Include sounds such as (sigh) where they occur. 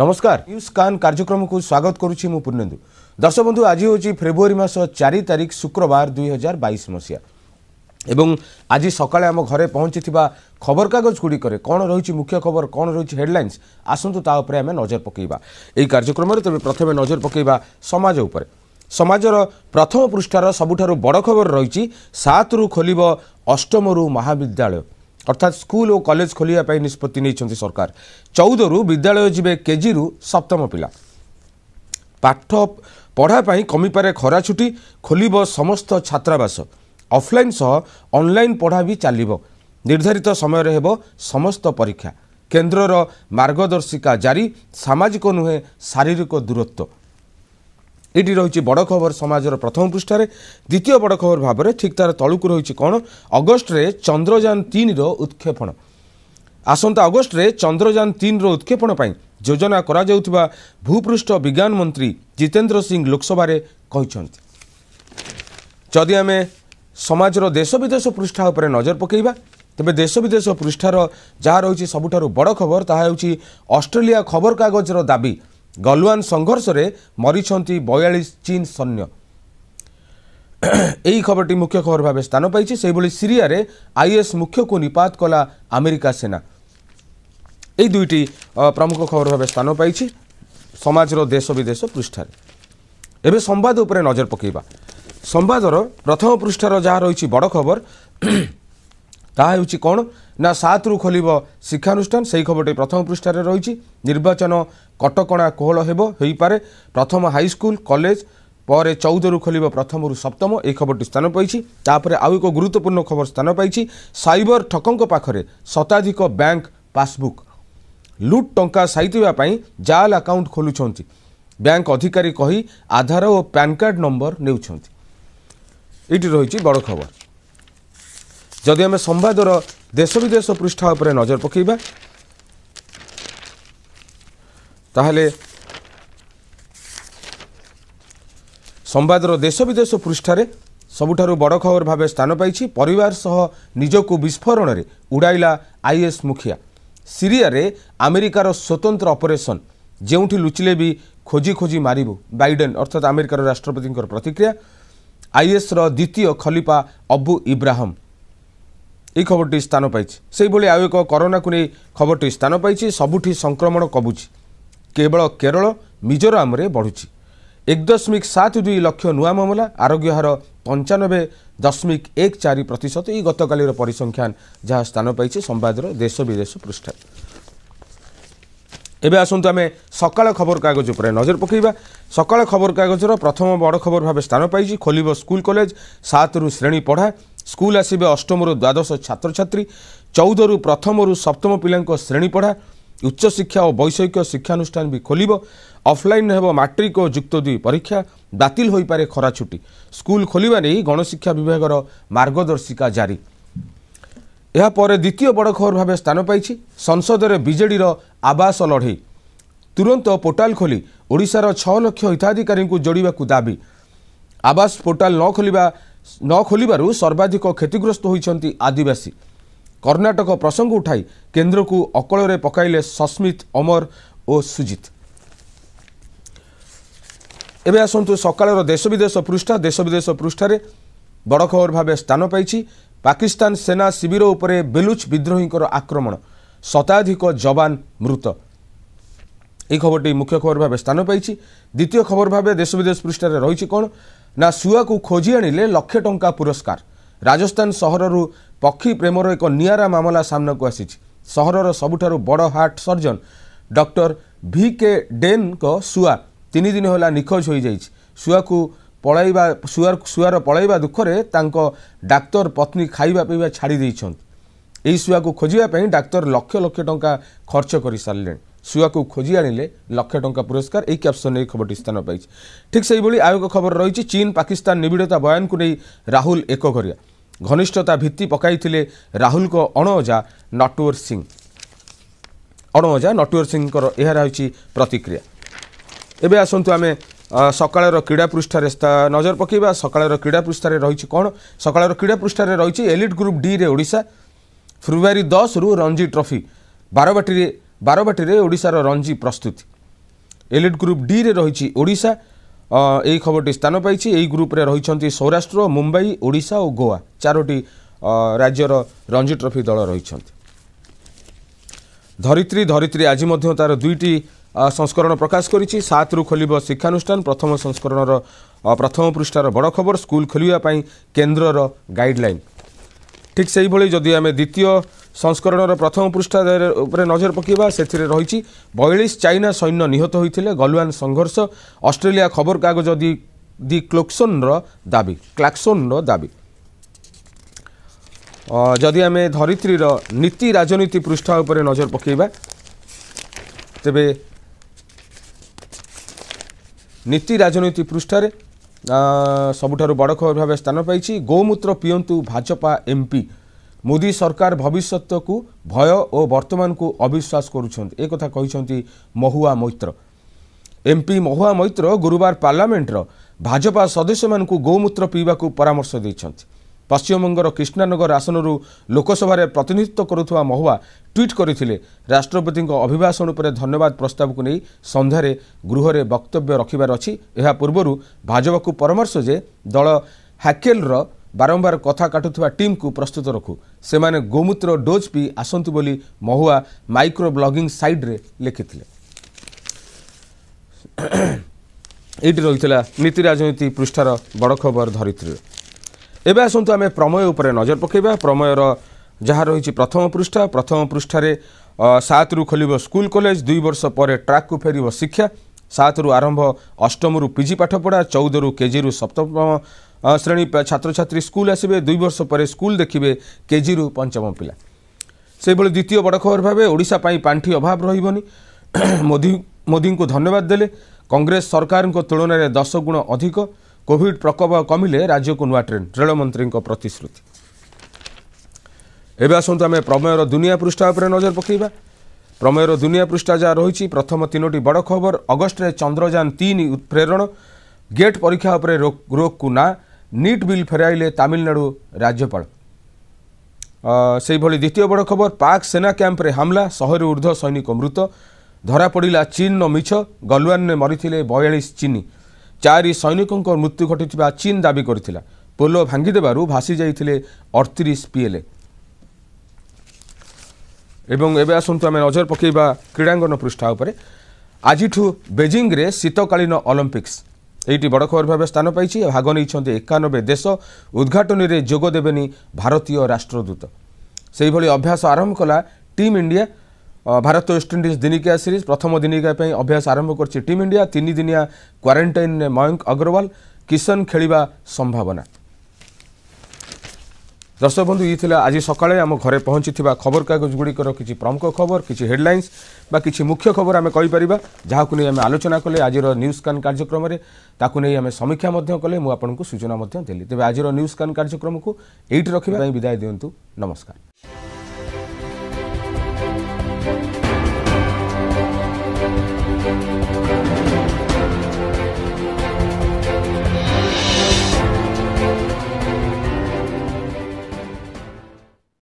ନମସ୍କାର ନ୍ୟୁଜ୍ କାନ୍ କାର୍ଯ୍ୟକ୍ରମକୁ ସ୍ୱାଗତ କରୁଛି ମୁଁ ପୂର୍ଣ୍ଣେନ୍ଦୁ ଦଶବନ୍ଧୁ ଆଜି ହେଉଛି ଫେବୃଆରୀ ମାସ ଚାରି ତାରିଖ ଶୁକ୍ରବାର ଦୁଇ ହଜାର ବାଇଶ ମସିହା ଏବଂ ଆଜି ସକାଳେ ଆମ ଘରେ ପହଞ୍ଚିଥିବା ଖବରକାଗଜଗୁଡ଼ିକରେ କ'ଣ ରହିଛି ମୁଖ୍ୟ ଖବର କ'ଣ ରହିଛି ହେଡ଼ଲାଇନ୍ସ ଆସନ୍ତୁ ତା ଉପରେ ଆମେ ନଜର ପକାଇବା ଏହି କାର୍ଯ୍ୟକ୍ରମରେ ତେବେ ପ୍ରଥମେ ନଜର ପକାଇବା ସମାଜ ଉପରେ ସମାଜର ପ୍ରଥମ ପୃଷ୍ଠାର ସବୁଠାରୁ ବଡ଼ ଖବର ରହିଛି ସାତରୁ ଖୋଲିବ ଅଷ୍ଟମରୁ ମହାବିଦ୍ୟାଳୟ ଅର୍ଥାତ୍ ସ୍କୁଲ ଓ କଲେଜ ଖୋଲିବା ପାଇଁ ନିଷ୍ପତ୍ତି ନେଇଛନ୍ତି ସରକାର ଚଉଦରୁ ବିଦ୍ୟାଳୟ ଯିବେ କେଜିରୁ ସପ୍ତମ ପିଲା ପାଠ ପଢ଼ା ପାଇଁ କମିପାରେ ଖରା ଛୁଟି ଖୋଲିବ ସମସ୍ତ ଛାତ୍ରାବାସ ଅଫ୍ଲାଇନ୍ ସହ ଅନ୍ଲାଇନ୍ ପଢ଼ା ବି ଚାଲିବ ନିର୍ଦ୍ଧାରିତ ସମୟରେ ହେବ ସମସ୍ତ ପରୀକ୍ଷା କେନ୍ଦ୍ରର ମାର୍ଗଦର୍ଶିକା ଜାରି ସାମାଜିକ ନୁହେଁ ଶାରୀରିକ ଦୂରତ୍ୱ ଏଇଠି ରହିଛି ବଡ଼ ଖବର ସମାଜର ପ୍ରଥମ ପୃଷ୍ଠାରେ ଦ୍ୱିତୀୟ ବଡ଼ ଖବର ଭାବରେ ଠିକ୍ ତାର ତଳକୁ ରହିଛି କ'ଣ ଅଗଷ୍ଟରେ ଚନ୍ଦ୍ରଯାନ ତିନିର ଉତ୍କ୍ଷେପଣ ଆସନ୍ତା ଅଗଷ୍ଟରେ ଚନ୍ଦ୍ରଯାନ ତିନିର ଉତ୍କ୍ଷେପଣ ପାଇଁ ଯୋଜନା କରାଯାଉଥିବା ଭୂପୃଷ୍ଠ ବିଜ୍ଞାନ ମନ୍ତ୍ରୀ ଜିତେନ୍ଦ୍ର ସିଂ ଲୋକସଭାରେ କହିଛନ୍ତି ଯଦି ଆମେ ସମାଜର ଦେଶ ବିଦେଶ ପୃଷ୍ଠା ଉପରେ ନଜର ପକାଇବା ତେବେ ଦେଶ ବିଦେଶ ପୃଷ୍ଠାର ଯାହା ରହିଛି ସବୁଠାରୁ ବଡ଼ ଖବର ତାହା ହେଉଛି ଅଷ୍ଟ୍ରେଲିଆ ଖବରକାଗଜର ଦାବି ଗଲୱାନ୍ ସଂଘର୍ଷରେ ମରିଛନ୍ତି ବୟାଳିଶ ଚୀନ୍ ସୈନ୍ୟ ଏହି ଖବରଟି ମୁଖ୍ୟ ଖବର ଭାବେ ସ୍ଥାନ ପାଇଛି ସେହିଭଳି ସିରିଆରେ ଆଇଏଏସ୍ ମୁଖ୍ୟକୁ ନିପାତ କଲା ଆମେରିକା ସେନା ଏହି ଦୁଇଟି ପ୍ରମୁଖ ଖବର ଭାବେ ସ୍ଥାନ ପାଇଛି ସମାଜର ଦେଶ ବିଦେଶ ପୃଷ୍ଠାରେ ଏବେ ସମ୍ବାଦ ଉପରେ ନଜର ପକାଇବା ସମ୍ବାଦର ପ୍ରଥମ ପୃଷ୍ଠାର ଯାହା ରହିଛି ବଡ଼ ଖବର ତାହା ହେଉଛି କ'ଣ ନା ସାତରୁ ଖୋଲିବ ଶିକ୍ଷାନୁଷ୍ଠାନ ସେହି ଖବରଟି ପ୍ରଥମ ପୃଷ୍ଠାରେ ରହିଛି ନିର୍ବାଚନ କଟକଣା କୋହଳ ହେବ ହୋଇପାରେ ପ୍ରଥମ ହାଇସ୍କୁଲ କଲେଜ ପରେ ଚଉଦରୁ ଖୋଲିବ ପ୍ରଥମରୁ ସପ୍ତମ ଏହି ଖବରଟି ସ୍ଥାନ ପାଇଛି ତାପରେ ଆଉ ଏକ ଗୁରୁତ୍ୱପୂର୍ଣ୍ଣ ଖବର ସ୍ଥାନ ପାଇଛି ସାଇବର ଠକଙ୍କ ପାଖରେ ଶତାଧିକ ବ୍ୟାଙ୍କ ପାସବୁକ୍ ଲୁଟ୍ ଟଙ୍କା ସାଇତିବା ପାଇଁ ଜାଲ୍ ଆକାଉଣ୍ଟ ଖୋଲୁଛନ୍ତି ବ୍ୟାଙ୍କ ଅଧିକାରୀ କହି ଆଧାର ଓ ପ୍ୟାନ୍ କାର୍ଡ଼ ନମ୍ବର ନେଉଛନ୍ତି ଏଇଠି ରହିଛି ବଡ଼ ଖବର ଯଦି ଆମେ ସମ୍ବାଦର ଦେଶ ବିଦେଶ ପୃଷ୍ଠା ଉପରେ ନଜର ପକାଇବା ତାହେଲେ ସମ୍ବାଦର ଦେଶ ବିଦେଶ ପୃଷ୍ଠାରେ ସବୁଠାରୁ ବଡ଼ ଖବର ଭାବେ ସ୍ଥାନ ପାଇଛି ପରିବାର ସହ ନିଜକୁ ବିସ୍ଫୋରଣରେ ଉଡ଼ାଇଲା ଆଇଏସ୍ ମୁଖିଆ ସିରିଆରେ ଆମେରିକାର ସ୍ୱତନ୍ତ୍ର ଅପରେସନ୍ ଯେଉଁଠି ଲୁଚିଲେ ବି ଖୋଜି ଖୋଜି ମାରିବୁ ବାଇଡେନ୍ ଅର୍ଥାତ୍ ଆମେରିକାର ରାଷ୍ଟ୍ରପତିଙ୍କର ପ୍ରତିକ୍ରିୟା ଆଇଏସ୍ର ଦ୍ୱିତୀୟ ଖଲିପା ଅବୁ ଇବ୍ରାହମ୍ এই খবরটি স্থান পাইছে সেইভাবে আউ এক করোনা নেই খবরটি স্থান পাইছে সবুঠি সংক্রমণ কমুছে কেবল কেরল মিজোরামে বড়ুছে এক দশমিক সাত দুই লক্ষ নূয়া মামলা আরোগ্য হার পঞ্চানব্বে দশমিক এক চারি প্রতিশত এই গতকাল পরিসংখ্যান যা স্থান পাইছে সম্বাদর দেশ বিদেশ পৃষ্ঠা এবে আসুন আমি সকাল খবরকাগজ উপরে নজর পকাইবা সকাল খবরকাগজর প্রথম বড় খবর ভাবে স্থান পাইছি খোলব স্কুল কলেজ সাত রু শ্রেণী পড়া ସ୍କୁଲ ଆସିବେ ଅଷ୍ଟମରୁ ଦ୍ୱାଦଶ ଛାତ୍ରଛାତ୍ରୀ ଚଉଦରୁ ପ୍ରଥମରୁ ସପ୍ତମ ପିଲାଙ୍କ ଶ୍ରେଣୀପଢ଼ା ଉଚ୍ଚଶିକ୍ଷା ଓ ବୈଷୟିକ ଶିକ୍ଷାନୁଷ୍ଠାନ ବି ଖୋଲିବ ଅଫ୍ଲାଇନ୍ ହେବ ମାଟ୍ରିକ ଓ ଯୁକ୍ତ ଦୁଇ ପରୀକ୍ଷା ବାତିଲ ହୋଇପାରେ ଖରା ଛୁଟି ସ୍କୁଲ ଖୋଲିବା ନେଇ ଗଣଶିକ୍ଷା ବିଭାଗର ମାର୍ଗଦର୍ଶିକା ଜାରି ଏହାପରେ ଦ୍ୱିତୀୟ ବଡ଼ ଖବର ଭାବେ ସ୍ଥାନ ପାଇଛି ସଂସଦରେ ବିଜେଡ଼ିର ଆବାସ ଲଢ଼େଇ ତୁରନ୍ତ ପୋର୍ଟାଲ ଖୋଲି ଓଡ଼ିଶାର ଛଅ ଲକ୍ଷ ହିତାଧିକାରୀଙ୍କୁ ଯୋଡ଼ିବାକୁ ଦାବି ଆବାସ ପୋର୍ଟାଲ ନ ଖୋଲିବା ନ ଖୋଲିବାରୁ ସର୍ବାଧିକ କ୍ଷତିଗ୍ରସ୍ତ ହୋଇଛନ୍ତି ଆଦିବାସୀ କର୍ଣ୍ଣାଟକ ପ୍ରସଙ୍ଗ ଉଠାଇ କେନ୍ଦ୍ରକୁ ଅକଳରେ ପକାଇଲେ ସସ୍ମିତ ଅମର ଓ ସୁଜିତ ଏବେ ଆସନ୍ତୁ ସକାଳର ଦେଶ ବିଦେଶ ପୃଷ୍ଠା ଦେଶ ବିଦେଶ ପୃଷ୍ଠାରେ ବଡ଼ ଖବର ଭାବେ ସ୍ଥାନ ପାଇଛି ପାକିସ୍ତାନ ସେନା ଶିବିର ଉପରେ ବେଲୁଚ ବିଦ୍ରୋହୀଙ୍କର ଆକ୍ରମଣ ଶତାଧିକ ଯବାନ ମୃତ ଏହି ଖବରଟି ମୁଖ୍ୟ ଖବର ଭାବେ ସ୍ଥାନ ପାଇଛି ଦ୍ୱିତୀୟ ଖବର ଭାବେ ଦେଶ ବିଦେଶ ପୃଷ୍ଠାରେ ରହିଛି କ'ଣ ନା ଶୁଆକୁ ଖୋଜି ଆଣିଲେ ଲକ୍ଷେ ଟଙ୍କା ପୁରସ୍କାର ରାଜସ୍ଥାନ ସହରରୁ ପକ୍ଷୀ ପ୍ରେମର ଏକ ନିଆରା ମାମଲା ସାମ୍ନାକୁ ଆସିଛି ସହରର ସବୁଠାରୁ ବଡ଼ heart surgeon doctor V K ଡେନ୍ଙ୍କ ଶୁଆ ତିନି ଦିନ ହେଲା ନିଖୋଜ ହୋଇଯାଇଛି ଶୁଆକୁ ପଳାଇବା ଶୁଆ ଶୁଆର ପଳାଇବା ଦୁଃଖରେ ତାଙ୍କ ଡାକ୍ତର ପତ୍ନୀ ଖାଇବା ପିଇବା ଛାଡ଼ି ଦେଇଛନ୍ତି ଏହି ଶୁଆକୁ ଖୋଜିବା ପାଇଁ ଡାକ୍ତର ଲକ୍ଷ ଲକ୍ଷ ଟଙ୍କା ଖର୍ଚ୍ଚ କରିସାରିଲେଣି ଶୁଆକୁ ଖୋଜି ଆଣିଲେ ଲକ୍ଷେ ଟଙ୍କା ପୁରସ୍କାର ଏହି କ୍ୟାପ୍ସନ୍ ନେଇ ଖବରଟି ସ୍ଥାନ ପାଇଛି ଠିକ୍ ସେହିଭଳି ଆୟୋଗ ଖବର ରହିଛି ଚୀନ୍ ପାକିସ୍ତାନ ନିବିଡ଼ତା ବୟାନକୁ ନେଇ ରାହୁଲ ଏକଘରିଆ ଘନିଷ୍ଠତା ଭିତ୍ତି ପକାଇଥିଲେ ରାହୁଲଙ୍କ ଅଣଅଜା ନଟୱର ସିଂ ଅଣଅଜା ନଟୱର ସିଂଙ୍କର ଏହା ରହିଛି ପ୍ରତିକ୍ରିୟା ଏବେ ଆସନ୍ତୁ ଆମେ ସକାଳର କ୍ରୀଡ଼ା ପୃଷ୍ଠାରେ ନଜର ପକାଇବା ସକାଳର କ୍ରୀଡ଼ା ପୃଷ୍ଠାରେ ରହିଛି କ'ଣ ସକାଳର କ୍ରୀଡ଼ା ପୃଷ୍ଠାରେ ରହିଛି ଏଲିଟ୍ ଗ୍ରୁପ୍ ଡିରେ ଓଡ଼ିଶା ଫେବୃଆରୀ ଦଶରୁ ରଞ୍ଜି ଟ୍ରଫି ବାରବାଟୀରେ ବାରବାଟୀରେ ଓଡ଼ିଶାର ରଞ୍ଜି ପ୍ରସ୍ତୁତି ଏଲିଟ୍ ଗ୍ରୁପ୍ ଡିରେ ରହିଛି ଓଡ଼ିଶା ଏହି ଖବରଟି ସ୍ଥାନ ପାଇଛି ଏହି ଗ୍ରୁପ୍ରେ ରହିଛନ୍ତି ସୌରାଷ୍ଟ୍ର ମୁମ୍ବାଇ ଓଡ଼ିଶା ଓ ଗୋଆ ଚାରୋଟି ରାଜ୍ୟର ରଞ୍ଜି ଟ୍ରଫି ଦଳ ରହିଛନ୍ତି ଧରିତ୍ରୀ ଧରିତ୍ରୀ ଆଜି ମଧ୍ୟ ତା'ର ଦୁଇଟି ସଂସ୍କରଣ ପ୍ରକାଶ କରିଛି ସାତରୁ ଖୋଲିବ ଶିକ୍ଷାନୁଷ୍ଠାନ ପ୍ରଥମ ସଂସ୍କରଣର ପ୍ରଥମ ପୃଷ୍ଠାର ବଡ଼ ଖବର ସ୍କୁଲ ଖୋଲିବା ପାଇଁ କେନ୍ଦ୍ରର ଗାଇଡ଼ଲାଇନ୍ ଠିକ୍ ସେହିଭଳି ଯଦି ଆମେ ଦ୍ୱିତୀୟ ସଂସ୍କରଣର ପ୍ରଥମ ପୃଷ୍ଠା ଉପରେ ନଜର ପକାଇବା ସେଥିରେ ରହିଛି ବୟାଳିଶ ଚାଇନା ସୈନ୍ୟ ନିହତ ହୋଇଥିଲେ ଗଲୱାନ ସଂଘର୍ଷ ଅଷ୍ଟ୍ରେଲିଆ ଖବରକାଗଜ ଦି ଦି କ୍ଲୋକ୍ସୋନ୍ର ଦାବି କ୍ଲାକ୍ସୋନ୍ର ଦାବି ଯଦି ଆମେ ଧରିତ୍ରୀର ନୀତି ରାଜନୀତି ପୃଷ୍ଠା ଉପରେ ନଜର ପକାଇବା ତେବେ ନୀତି ରାଜନୀତି ପୃଷ୍ଠାରେ ସବୁଠାରୁ ବଡ଼ ଖବର ଭାବେ ସ୍ଥାନ ପାଇଛି ଗୋମୂତ୍ର ପିଅନ୍ତୁ ଭାଜପା ଏମ୍ପି ମୋଦି ସରକାର ଭବିଷ୍ୟତକୁ ଭୟ ଓ ବର୍ତ୍ତମାନକୁ ଅବିଶ୍ୱାସ କରୁଛନ୍ତି ଏ କଥା କହିଛନ୍ତି ମହୁଆ ମୈତ୍ର ଏମ୍ପି ମହୁଆ ମୈତ୍ର ଗୁରୁବାର ପାର୍ଲାମେଣ୍ଟର ଭାଜପା ସଦସ୍ୟମାନଙ୍କୁ ଗୋମୂତ୍ର ପିଇବାକୁ ପରାମର୍ଶ ଦେଇଛନ୍ତି ପଶ୍ଚିମବଙ୍ଗର କ୍ରିଷ୍ଣାନଗର ଆସନରୁ ଲୋକସଭାରେ ପ୍ରତିନିଧିତ୍ୱ କରୁଥିବା ମହୁଆ ଟ୍ୱିଟ୍ କରିଥିଲେ ରାଷ୍ଟ୍ରପତିଙ୍କ ଅଭିଭାଷଣ ଉପରେ ଧନ୍ୟବାଦ ପ୍ରସ୍ତାବକୁ ନେଇ ସନ୍ଧ୍ୟାରେ ଗୃହରେ ବକ୍ତବ୍ୟ ରଖିବାର ଅଛି ଏହା ପୂର୍ବରୁ ଭାଜପାକୁ ପରାମର୍ଶ ଯେ ଦଳ ହାକେଲ୍ର ବାରମ୍ବାର କଥା କାଟୁଥିବା ଟିମ୍କୁ ପ୍ରସ୍ତୁତ ରଖୁ ସେମାନେ ଗୋମୂତ୍ର ଡୋଜ୍ ପିଇ ଆସନ୍ତୁ ବୋଲି ମହୁଆ ମାଇକ୍ରୋ ବ୍ଲଗିଂ ସାଇଟ୍ରେ ଲେଖିଥିଲେ ଏଇଠି ରହିଥିଲା ନୀତି ରାଜନୀତି ପୃଷ୍ଠାର ବଡ଼ ଖବର ଧରିତ୍ରୀ ଏବେ ଆସନ୍ତୁ ଆମେ ପ୍ରମେୟ ଉପରେ ନଜର ପକାଇବା ପ୍ରମେୟର ଯାହା ରହିଛି ପ୍ରଥମ ପୃଷ୍ଠା ପ୍ରଥମ ପୃଷ୍ଠାରେ ସାତରୁ ଖୋଲିବ ସ୍କୁଲ୍ କଲେଜ ଦୁଇ ବର୍ଷ ପରେ ଟ୍ରାକ୍କୁ ଫେରିବ ଶିକ୍ଷା ସାତରୁ ଆରମ୍ଭ ଅଷ୍ଟମରୁ ପିଜି ପାଠପଢ଼ା ଚଉଦରୁ କେଜିରୁ ସପ୍ତମ ଶ୍ରେଣୀ ଛାତ୍ରଛାତ୍ରୀ ସ୍କୁଲ୍ ଆସିବେ ଦୁଇ ବର୍ଷ ପରେ ସ୍କୁଲ୍ ଦେଖିବେ କେଜିରୁ ପଞ୍ଚମ ପିଲା ସେହିଭଳି ଦ୍ୱିତୀୟ ବଡ଼ ଖବର ଭାବେ ଓଡ଼ିଶା ପାଇଁ ପାଣ୍ଠି ଅଭାବ ରହିବନି (clears throat) ମୋଦି ମୋଦିଙ୍କୁ ଧନ୍ୟବାଦ ଦେଲେ କଂଗ୍ରେସ ସରକାରଙ୍କ ତୁଳନାରେ ଦଶ ଗୁଣ ଅଧିକ କୋଭିଡ୍ ପ୍ରକୋପ କମିଲେ ରାଜ୍ୟକୁ ନୂଆ ଟ୍ରେନ୍ ରେଳମନ୍ତ୍ରୀଙ୍କ ପ୍ରତିଶ୍ରୁତି ଏବେ ଆସନ୍ତୁ ଆମେ ପ୍ରମେୟର ଦୁନିଆ ପୃଷ୍ଠା ଉପରେ ନଜର ପକାଇବା ପ୍ରମେୟର ଦୁନିଆ ପୃଷ୍ଠା ଯାହା ରହିଛି ପ୍ରଥମ ତିନୋଟି ବଡ଼ ଖବର ଅଗଷ୍ଟରେ ଚନ୍ଦ୍ରଯାନ ତିନି ଉତ୍ପ୍ରେରଣ ଗେଟ୍ ପରୀକ୍ଷା ଉପରେ ରୋକକୁ ନା ନିଟ୍ ବିଲ୍ ଫେରାଇଲେ ତାମିଲନାଡ଼ୁ ରାଜ୍ୟପାଳ ସେହିଭଳି ଦ୍ୱିତୀୟ ବଡ଼ ଖବର ପାକ୍ ସେନା କ୍ୟାମ୍ପରେ ହାମଲା ଶହେରୁ ଉର୍ଦ୍ଧ୍ୱ ସୈନିକ ମୃତ ଧରାପଡ଼ିଲା ଚୀନ୍ର ମିଛ ଗଲୱାନରେ ମରିଥିଲେ ବୟାଳିଶ ଚିନି ଚାରି ସୈନିକଙ୍କ ମୃତ୍ୟୁ ଘଟିଥିବା ଚୀନ୍ ଦାବି କରିଥିଲା ପୋଲ ଭାଙ୍ଗିଦେବାରୁ ଭାସି ଯାଇଥିଲେ ଅଡ଼ତିରିଶ ପିଏଲ୍ଏ ଏବଂ ଏବେ ଆସନ୍ତୁ ଆମେ ନଜର ପକାଇବା କ୍ରୀଡ଼ାଙ୍ଗନ ପୃଷ୍ଠା ଉପରେ ଆଜିଠୁ ବେଜିଂରେ ଶୀତକାଳୀନ ଅଲମ୍ପିକ୍ସ ଏଇଟି ବଡ଼ ଖବର ଭାବେ ସ୍ଥାନ ପାଇଛି ଭାଗ ନେଇଛନ୍ତି ଏକାନବେ ଦେଶ ଉଦ୍ଘାଟନୀରେ ଯୋଗ ଦେବେନି ଭାରତୀୟ ରାଷ୍ଟ୍ରଦୂତ ସେହିଭଳି ଅଭ୍ୟାସ ଆରମ୍ଭ କଲା ଟିମ୍ ଇଣ୍ଡିଆ ଭାରତ ୱେଷ୍ଟଇଣ୍ଡିଜ୍ ଦିନିକିଆ ସିରିଜ୍ ପ୍ରଥମ ଦିନିକିଆ ପାଇଁ ଅଭ୍ୟାସ ଆରମ୍ଭ କରିଛି ଟିମ୍ ଇଣ୍ଡିଆ ତିନିଦିନିଆ କ୍ୱାରେଣ୍ଟାଇନ୍ରେ ମୟଙ୍କ ଅଗ୍ରୱାଲ କିଶନ ଖେଳିବା ସମ୍ଭାବନା ଦର୍ଶକ ବନ୍ଧୁ ଇଏ ଥିଲା ଆଜି ସକାଳେ ଆମ ଘରେ ପହଞ୍ଚିଥିବା ଖବରକାଗଜଗୁଡ଼ିକର କିଛି ପ୍ରମୁଖ ଖବର କିଛି ହେଡ଼ଲାଇନ୍ସ ବା କିଛି ମୁଖ୍ୟ ଖବର ଆମେ କହିପାରିବା ଯାହାକୁ ନେଇ ଆମେ ଆଲୋଚନା କଲେ ଆଜିର ନ୍ୟୁଜ୍ ସ୍କାନ୍ କାର୍ଯ୍ୟକ୍ରମରେ ତାକୁ ନେଇ ଆମେ ସମୀକ୍ଷା ମଧ୍ୟ କଲେ ମୁଁ ଆପଣଙ୍କୁ ସୂଚନା ମଧ୍ୟ ଦେଲି ତେବେ ଆଜିର ନ୍ୟୁଜ୍ ସ୍କାନ୍ କାର୍ଯ୍ୟକ୍ରମକୁ ଏଇଠି ରଖିବା ପାଇଁ ବିଦାୟ ଦିଅନ୍ତୁ ନମସ୍କାର